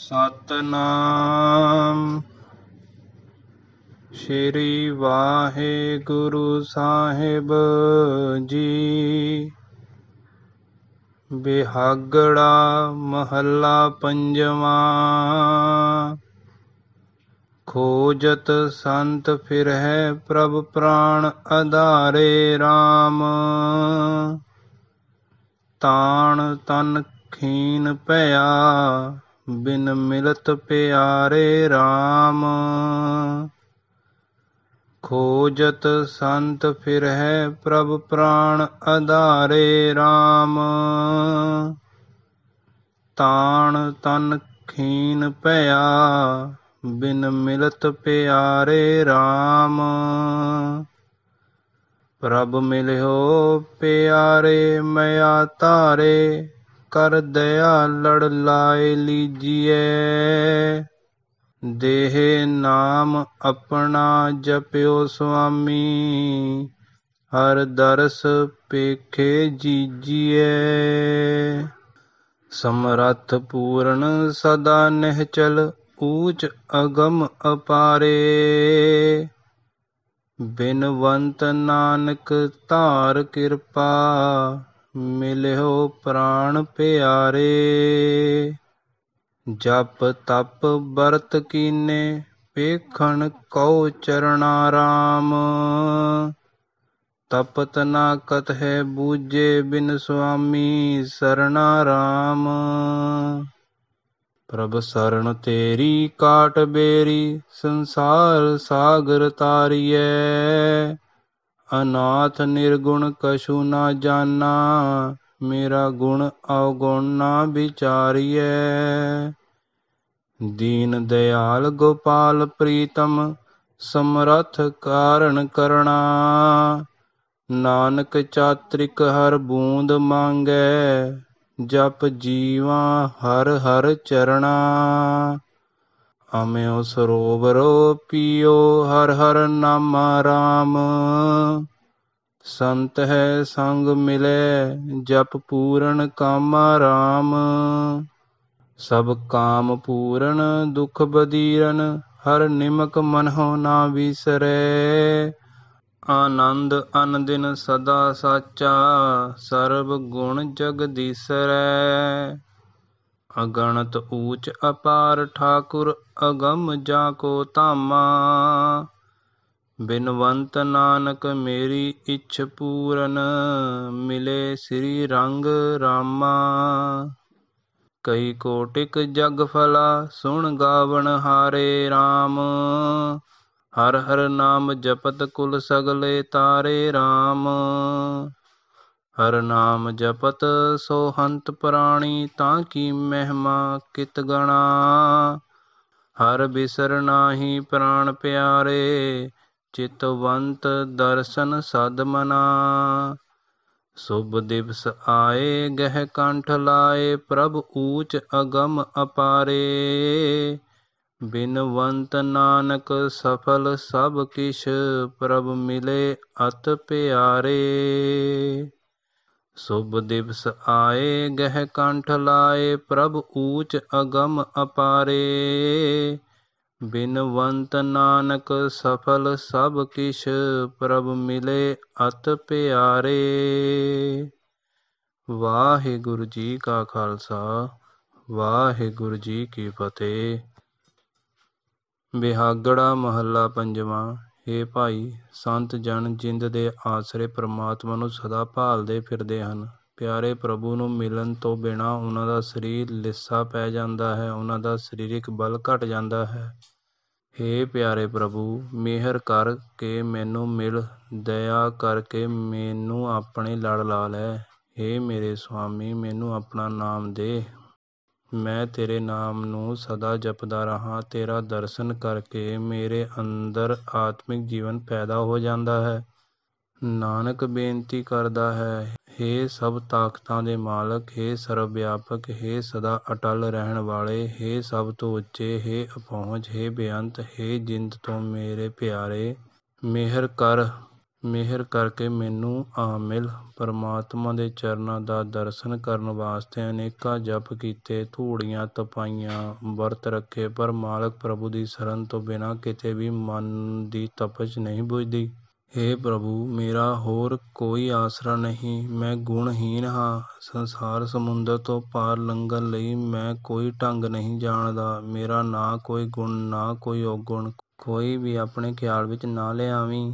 ਸਤਨਾਮ ਸ਼੍ਰੀ ਵਾਹਿਗੁਰੂ ਸਾਹਿਬ ਜੀ ਬਿਹਾਗੜਾ ਮਹੱਲਾ ਪੰਜਵਾਂ ਖੋਜਤ ਸੰਤ ਫਿਰਹਿ ਪ੍ਰਭ ਪ੍ਰਾਣ ਅਧਾਰੇ RAM ਤਾਣ ਤਨ ਖੀਨ ਭਇਆ ਬਿਨ ਮਿਲਤ ਪਿਆਰੇ RAM ਖੋਜਤ ਸੰਤ ਫਿਰਹਿ ਪ੍ਰਭ ਪ੍ਰਾਣ ਆਧਾਰੇ RAM ਤਾਣ ਤਨ ਖੀਨ ਪਿਆ ਬਿਨ ਮਿਲਤ ਪਿਆਰੇ RAM ਪ੍ਰਭ ਮਿਲਿਓ ਪਿਆਰੇ ਮਿਆ ਤਾਰੇ ਕਰ ਦਇਆ ਲੜ ਲਾਇ ਲੀਜੀਐ ਦੇਹ ਨਾਮ ਆਪਣਾ ਜਪਿਓ ਸੁਆਮੀ ਹਰ ਦਰਸ ਪੇਖੇ ਜੀਜੀਐ ਸਮਰੱਥ ਪੂਰਨ ਸਦਾ ਨਿਹਚਲ ਊਚ ਅਗਮ ਅਪਾਰੇ ਬਿਨਵੰਤ ਨਾਨਕ ਧਾਰ ਕਿਰਪਾ ਮਿਲਿਓ ਪ੍ਰਾਨ ਪਿਆਰੇ ਜਪ ਤਪ ਬਰਤ ਕੀਨੇ ਵੇਖਣ ਕਉ ਚਰਣਾ ਰਾਮ ਤਪਤ ਨਾ ਕਤ ਹੈ ਬੂਝੇ ਬਿਨ ਸੁਆਮੀ ਸਰਣਾ ਰਾਮ ਪ੍ਰਭ ਸਰਣ ਤੇਰੀ ਕਾਟ ਬੇਰੀ ਸੰਸਾਰ ਸਾਗਰ ਤਾਰੀਐ ਅਨਾਥ ਨਿਰਗੁਣ ਕਛੂ ਨਾ ਜਾਣਾ ਮੇਰਾ ਗੁਣ ਅਵਗੁਣ ਨਾ ਵਿਚਾਰੀਐ ਦੀਨ ਦਿਆਲ ਗੋਪਾਲ ਪ੍ਰੀਤਮ ਸਮਰਥ ਕਾਰਣ ਕਰਣਾ ਨਾਨਕ ਚਾਤ੍ਰਿਕ ਹਰ ਬੂੰਦ ਮੰਗੈ ਜਪ ਜੀਵਾ ਹਰ ਹਰ ਚਰਣਾ ਅਮਿਓ ਸਰੋਵਰੋ ਪੀਓ ਹਰ ਹਰ ਨਾਮ ਰਾਮ ਸੰਤ ਹੈ ਸੰਗ ਮਿਲੇ ਜਪ ਪੂਰਨ ਕਾਮ ਰਾਮ ਸਭ ਕਾਮ ਪੂਰਨ ਦੁਖ ਬਦੀਰਨ ਹਰ ਨਿਮਕ ਮਨਹੁ ਨਾ ਵਿਸਰੈ ਆਨੰਦ ਅਨੰਦਿਨ ਸਦਾ ਸਾਚਾ ਸਰਬ ਗੁਣ ਜਗਦੀਸਰੈ ਅਗਣਤ ਊਚ ਅਪਾਰ ਠਾਕੁਰ ਅਗੰਮ ਜਾ ਕੋ ਧਾਮਾ ਬਿਨਵੰਤ ਨਾਨਕ ਮੇਰੀ ਇੱਛ ਪੂਰਨ ਮਿਲੇ ਸ੍ਰੀ ਰੰਗ ਰਾਮਾ ਕਈ ਕੋਟਿਕ ਜਗ ਫਲਾ ਸੁਣ ਗਾਵਣ ਹਾਰੇ RAM ਹਰ ਹਰ ਨਾਮ ਜਪਤ ਕੁਲ ਸਗਲੇ ਤਾਰੇ RAM ਹਰ ਨਾਮ ਜਪਤ ਸੋ ਹੰਤ ਪ੍ਰਾਣੀ ਤਾਂ ਕੀ ਮਹਿਮਾ ਕਿਤ ਗਣਾ ਹਰ ਬਿਸਰ ਨਾਹੀ ਪ੍ਰਾਣ ਪਿਆਰੇ ਚਿਤਵੰਤ ਦਰਸ਼ਨ ਸਦ ਮਨਾ ਸੁਭ ਦਿਵਸ ਆਏ ਗਹਿ ਕੰਠ ਲਾਏ ਪ੍ਰਭ ਊਚ ਅਗਮ ਅਪਾਰੇ ਬਿਨਵੰਤ ਨਾਨਕ ਸਫਲ ਸਭ ਕਿਛ ਪ੍ਰਭ ਮਿਲੇ ਅਤ ਪਿਆਰੇ ਸੁਭ ਦਿਵਸ ਆਏ ਗਹਿ ਕੰਠ ਲਾਏ ਪ੍ਰਭ ਊਚ ਅਗਮ ਅਪਾਰੇ ਬਿਨਵੰਤ ਨਾਨਕ ਸਫਲ ਸਭ ਕਿਛ ਪ੍ਰਭ ਮਿਲੇ ਅਤ ਪਿਆਰੇ ਵਾਹਿਗੁਰੂ ਜੀ ਕਾ ਖਾਲਸਾ ਵਾਹਿਗੁਰੂ ਜੀ ਕੀ ਫਤਿਹ ਬਿਹਾਗੜਾ ਮਹੱਲਾ ਪੰਜਵਾਂ ਇਹ ਭਾਈ ਸੰਤ ਜਨ ਜਿੰਦ ਦੇ ਆਸਰੇ ਪ੍ਰਮਾਤਮਾ ਨੂੰ ਸਦਾ ਭਾਲਦੇ ਫਿਰਦੇ ਹਨ ਪਿਆਰੇ ਪ੍ਰਭੂ ਨੂੰ ਮਿਲਣ ਤੋਂ ਬਿਨਾ ਉਹਨਾਂ ਦਾ ਸਰੀਰ ਲਿੱਸਾ ਪੈ ਜਾਂਦਾ ਹੈ ਉਹਨਾਂ ਦਾ ਸਰੀਰਕ ਬਲ ਘਟ ਜਾਂਦਾ ਹੈ ਹੇ ਪਿਆਰੇ ਪ੍ਰਭੂ ਮਿਹਰ ਕਰ ਕੇ ਮੈਨੂੰ ਮਿਲ ਦਇਆ ਕਰਕੇ ਮੈਨੂੰ ਆਪਣੇ ਲੜ ਲਾ ਲੈ ਹੇ ਮੇਰੇ ਸੁਆਮੀ ਮੈਨੂੰ ਆਪਣਾ ਨਾਮ ਦੇ ਮੈਂ ਤੇਰੇ ਨਾਮ ਨੂੰ ਸਦਾ ਜਪਦਾ ਰਹਾ ਤੇਰਾ ਦਰਸ਼ਨ ਕਰਕੇ ਮੇਰੇ ਅੰਦਰ ਆਤਮਿਕ ਜੀਵਨ ਪੈਦਾ ਹੋ ਜਾਂਦਾ ਹੈ ਨਾਨਕ ਬੇਨਤੀ ਕਰਦਾ ਹੈ हे ਸਭ ਤਾਕਤਾਂ ਦੇ ਮਾਲਕ हे ਸਰਵ ਵਿਆਪਕ हे ਸਦਾ ਅਟਲ ਰਹਿਣ ਵਾਲੇ हे ਸਭ ਤੋਂ ਉੱਚੇ हे ਅਪਹੁੰਚ हे ਬੇਅੰਤ हे ਜਿੰਦ ਤੋਂ ਮੇਰੇ ਪਿਆਰੇ ਮਿਹਰ ਕਰ ਮਿਹਰ ਕਰਕੇ ਮੈਨੂੰ ਆਮਿਲ ਪਰਮਾਤਮਾ ਦੇ ਚਰਨਾਂ ਦਾ ਦਰਸ਼ਨ ਕਰਨ ਵਾਸਤੇ ਅਨੇਕਾਂ ਜਪ ਕੀਤੇ ਧੂੜੀਆਂ ਤਪਾਈਆਂ ਵਰਤ ਰੱਖੇ ਪਰ ਮਾਲਕ ਪ੍ਰਭੂ ਦੀ ਸ਼ਰਨ ਤੋਂ ਬਿਨਾਂ ਕਿਤੇ ਵੀ ਮਨ ਦੀ ਤਪਸ਼ ਨਹੀਂ ਬੁਝਦੀ हे ਪ੍ਰਭੂ ਮੇਰਾ ਹੋਰ ਕੋਈ ਆਸਰਾ ਨਹੀਂ ਮੈਂ ਗੁਣਹੀਨ ਹਾਂ ਸੰਸਾਰ ਸਮੁੰਦਰ ਤੋਂ ਪਾਰ ਲੰਘਣ ਲਈ ਮੈਂ ਕੋਈ ਢੰਗ ਨਹੀਂ ਜਾਣਦਾ ਮੇਰਾ ਨਾ ਕੋਈ ਗੁਣ ਨਾ ਕੋਈ ਔਗੁਣ ਕੋਈ ਵੀ ਆਪਣੇ ਖਿਆਲ ਵਿੱਚ ਨਾ ਲਿਆਵੀਂ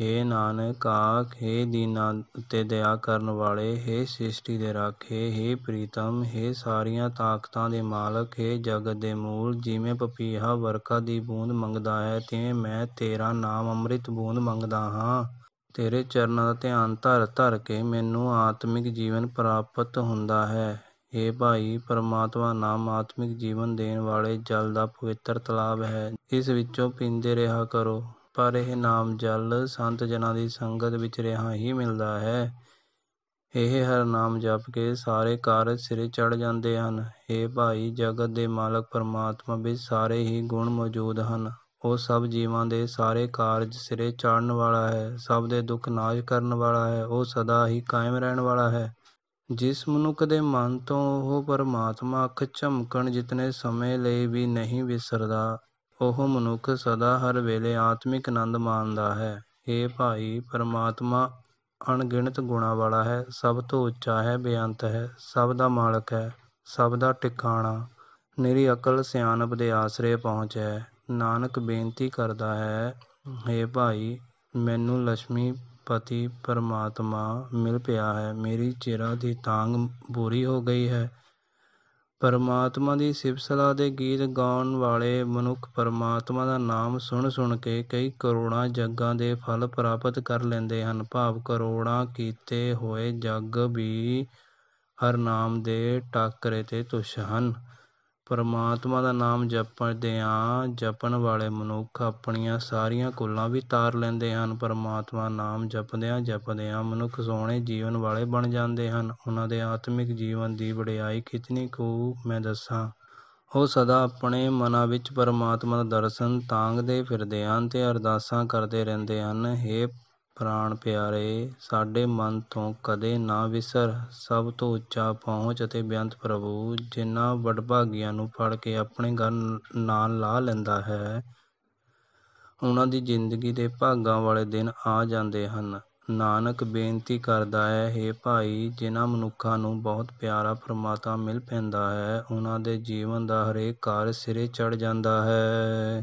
ਹੇ ਨਾਨਕ ਆਖੇ ਦੀਨਾ ਤੇ ਦਇਆ ਕਰਨ ਵਾਲੇ ਹੇ ਸ੍ਰਿਸ਼ਟੀ ਦੇ ਰਾਖੇ ਹੇ ਪ੍ਰੀਤਮ ਹੇ ਸਾਰੀਆਂ ਤਾਕਤਾਂ ਦੇ ਮਾਲਕ ਹੇ ਜਗਤ ਦੇ ਮੂਲ ਜਿਵੇਂ ਪਪੀਹਾ ਵਰਖਾ ਦੀ ਬੂੰਦ ਮੰਗਦਾ ਹੈ ਤਿਵੇਂ ਮੈਂ ਤੇਰਾ ਨਾਮ ਅੰਮ੍ਰਿਤ ਬੂੰਦ ਮੰਗਦਾ ਹਾਂ ਤੇਰੇ ਚਰਨਾਂ ਦਾ ਧਿਆਨ ਧਰ ਧਰ ਕੇ ਮੈਨੂੰ ਆਤਮਿਕ ਜੀਵਨ ਪ੍ਰਾਪਤ ਹੁੰਦਾ ਹੈ ਏ ਭਾਈ ਪਰਮਾਤਮਾ ਨਾਮ ਆਤਮਿਕ ਜੀਵਨ ਦੇਣ ਵਾਲੇ ਜਲ ਦਾ ਪਵਿੱਤਰ ਤਲਾਬ ਹੈ ਇਸ ਵਿੱਚੋਂ ਪੀਂਦੇ ਰਿਹਾ ਕਰੋ ਪਰ ਇਹ ਨਾਮ ਜਲ ਸੰਤ ਜਨਾਂ ਦੀ ਸੰਗਤ ਵਿੱਚ ਰਿਹਾ ਹੀ ਮਿਲਦਾ ਹੈ ਇਹ ਨਾਮ ਜਪ ਕੇ ਸਾਰੇ ਕਾਰਜ ਸਿਰੇ ਚੜ ਜਾਂਦੇ ਹਨ हे ਭਾਈ ਜਗਤ ਦੇ ਮਾਲਕ ਪਰਮਾਤਮਾ ਵਿੱਚ ਸਾਰੇ ਹੀ ਗੁਣ ਮੌਜੂਦ ਹਨ ਉਹ ਸਭ ਜੀਵਾਂ ਦੇ ਸਾਰੇ ਕਾਰਜ ਸਿਰੇ ਚੜਨ ਵਾਲਾ ਹੈ ਸਭ ਦੇ ਦੁੱਖ ਨਾਸ਼ ਕਰਨ ਵਾਲਾ ਹੈ ਉਹ ਸਦਾ ਹੀ ਕਾਇਮ ਰਹਿਣ ਵਾਲਾ ਹੈ ਜਿਸ ਮਨੁੱਖ ਦੇ ਮਨ ਤੋਂ ਉਹ ਪਰਮਾਤਮਾ ਅੱਖ ਝਮਕਣ ਜਿਤਨੇ ਸਮੇਂ ਲਈ ਵੀ ਨਹੀਂ ਵਿਸਰਦਾ ਉਹ ਮਨੁੱਖ ਸਦਾ ਹਰ ਵੇਲੇ ਆਤਮਿਕ ਆਨੰਦ ਮਾਣਦਾ ਹੈ ਏ ਭਾਈ ਪਰਮਾਤਮਾ ਅਣਗਿਣਤ ਗੁਣਾ ਵਾਲਾ ਹੈ ਸਭ ਤੋਂ ਉੱਚਾ ਹੈ ਬੇਅੰਤ ਹੈ ਸਭ ਦਾ ਮਾਲਕ ਹੈ ਸਭ ਦਾ ਟਿਕਾਣਾ ਨਿਰੀ ਅਕਲ ਸਿਆਣਪ ਦੇ ਆਸਰੇ ਪਹੁੰਚ ਹੈ ਨਾਨਕ ਬੇਨਤੀ ਕਰਦਾ ਹੈ ਏ ਭਾਈ ਮੈਨੂੰ ਲక్ష్ਮੀ ਪਤੀ ਪਰਮਾਤਮਾ ਮਿਲ ਪਿਆ ਹੈ ਮੇਰੀ ਚਿਹਰਾ ਦੀ ਤਾਂਗ ਬੁਰੀ ਹੋ ਗਈ ਹੈ ਪਰਮਾਤਮਾ ਦੀ ਸਿਫਤ-ਸਲਾਹ ਦੇ ਗੀਤ ਗਾਉਣ ਵਾਲੇ ਮਨੁੱਖ ਪਰਮਾਤਮਾ ਦਾ ਨਾਮ ਸੁਣ-ਸੁਣ ਕੇ ਕਈ ਕਰੋੜਾਂ ਜੱਗਾਂ ਦੇ ਫਲ ਪ੍ਰਾਪਤ ਕਰ ਲੈਂਦੇ ਹਨ। ਭਾਵ ਕਰੋੜਾਂ ਕੀਤੇ ਹੋਏ ਜੱਗ ਵੀ ਨਾਮ ਦੇ ਟਾਕਰੇ 'ਤੇ ਤੁਸ਼ ਹਨ। ਪਰਮਾਤਮਾ ਦਾ ਨਾਮ ਜਪਦੇ ਆ ਜਪਣ ਵਾਲੇ ਮਨੁੱਖ ਆਪਣੀਆਂ ਸਾਰੀਆਂ ਕੁੱਲਾਂ ਵੀ ਤਾਰ ਲੈਂਦੇ ਹਨ ਪਰਮਾਤਮਾ ਨਾਮ ਜਪਦੇ ਜਪਦੇ ਆ ਮਨੁੱਖ ਸੋਹਣੇ ਜੀਵਨ ਵਾਲੇ ਬਣ ਜਾਂਦੇ ਹਨ ਉਹਨਾਂ ਦੇ ਆਤਮਿਕ ਜੀਵਨ ਦੀ ਵਡਿਆਈ ਕਿਤਨੀ ਕੁ ਮੈਂ ਦੱਸਾਂ ਉਹ ਸਦਾ ਆਪਣੇ ਮਨਾਂ ਵਿੱਚ ਪਰਮਾਤਮਾ ਦਾ ਦਰਸ਼ਨ ਤਾਂਘਦੇ ਫਿਰਦੇ ਹਨ ਤੇ ਅਰਦਾਸਾਂ ਕਰਦੇ ਰਹਿੰਦੇ ਹਨ ਹੇ ਪ੍ਰਾਣ ਪਿਆਰੇ ਸਾਡੇ ਮਨ ਤੋਂ ਕਦੇ ਨਾ ਵਿਸਰ ਸਭ ਤੋਂ ਉੱਚਾ ਪਹੁੰਚ ਅਤੇ ਬੇਅੰਤ ਪ੍ਰਭੂ ਜਿਨ੍ਹਾਂ ਵਡਭਾਗੀਆਂ ਨੂੰ ਫੜ ਕੇ ਆਪਣੇ ਗਲ ਨਾਲ ਲਾ ਲੈਂਦਾ ਹੈ ਉਹਨਾਂ ਦੀ ਜ਼ਿੰਦਗੀ ਦੇ ਭਾਗਾਂ ਵਾਲੇ ਦਿਨ ਆ ਜਾਂਦੇ ਹਨ ਨਾਨਕ ਬੇਨਤੀ ਕਰਦਾ ਹੈ हे ਭਾਈ ਜਿਨ੍ਹਾਂ ਮਨੁੱਖਾਂ ਨੂੰ ਬਹੁਤ ਪਿਆਰਾ ਪਰਮਾਤਮਾ ਮਿਲ ਪੈਂਦਾ ਹੈ ਉਹਨਾਂ ਦੇ ਜੀਵਨ ਦਾ ਹਰੇਕ ਕਾਰ ਸਿਰੇ ਚੜ ਜਾਂਦਾ ਹੈ